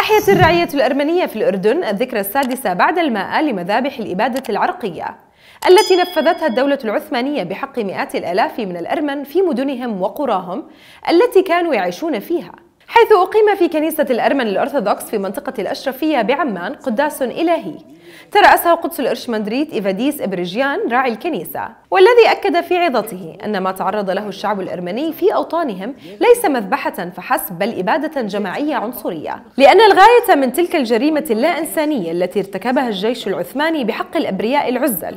أحيت الرعية الأرمنية في الأردن الذكرى السادسة بعد الماء لمذابح الإبادة العرقية التي نفذتها الدولة العثمانية بحق مئات الآلاف من الأرمن في مدنهم وقراهم التي كانوا يعيشون فيها حيث أقيم في كنيسة الأرمن الأرثوذكس في منطقة الأشرفية بعمان قداس إلهي ترأسه قدس الإرشمندريت إيفاديس إبريجيان راعي الكنيسة والذي أكد في عظته أن ما تعرض له الشعب الأرمني في أوطانهم ليس مذبحة فحسب بل إبادة جماعية عنصرية لأن الغاية من تلك الجريمة اللا إنسانية التي ارتكبها الجيش العثماني بحق الأبرياء العزل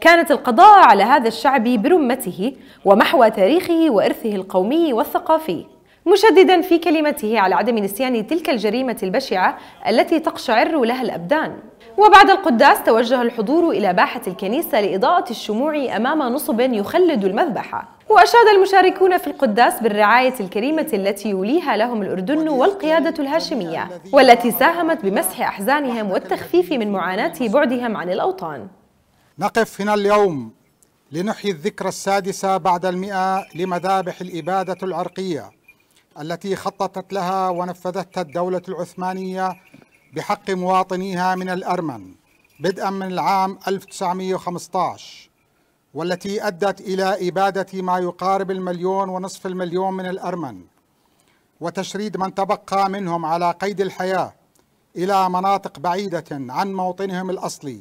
كانت القضاء على هذا الشعب برمته ومحو تاريخه وإرثه القومي والثقافي مشددا في كلمته على عدم نسيان تلك الجريمة البشعة التي تقشعر لها الأبدان وبعد القداس توجه الحضور إلى باحة الكنيسة لإضاءة الشموع أمام نصب يخلد المذبحة وأشاد المشاركون في القداس بالرعاية الكريمة التي يوليها لهم الأردن والقيادة الهاشمية والتي ساهمت بمسح أحزانهم والتخفيف من معاناة بعدهم عن الأوطان نقف هنا اليوم لنحيي الذكرى السادسة بعد المئة لمذابح الإبادة العرقية التي خططت لها ونفذتها الدولة العثمانية بحق مواطنيها من الأرمن بدءا من العام 1915 والتي أدت إلى إبادة ما يقارب المليون ونصف المليون من الأرمن وتشريد من تبقى منهم على قيد الحياة إلى مناطق بعيدة عن موطنهم الأصلي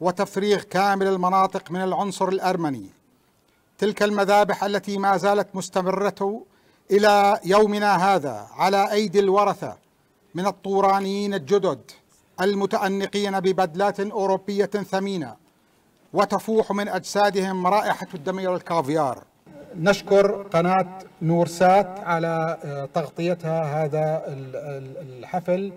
وتفريغ كامل المناطق من العنصر الأرمني تلك المذابح التي ما زالت مستمرة إلى يومنا هذا على أيدي الورثة من الطورانيين الجدد المتأنقين ببدلات أوروبية ثمينة وتفوح من أجسادهم رائحة الدمير الكافيار نشكر قناة نورسات على آه، تغطيتها هذا الحفل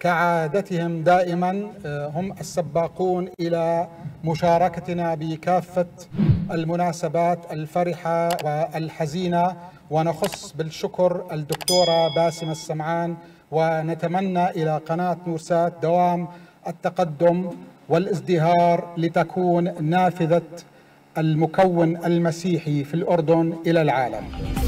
كعادتهم دائما آه، هم السباقون إلى مشاركتنا بكافة المناسبات الفرحة والحزينة ونخص بالشكر الدكتورة باسمة السمعان ونتمنى إلى قناة نورسات دوام التقدم والازدهار لتكون نافذة المكون المسيحي في الأردن إلى العالم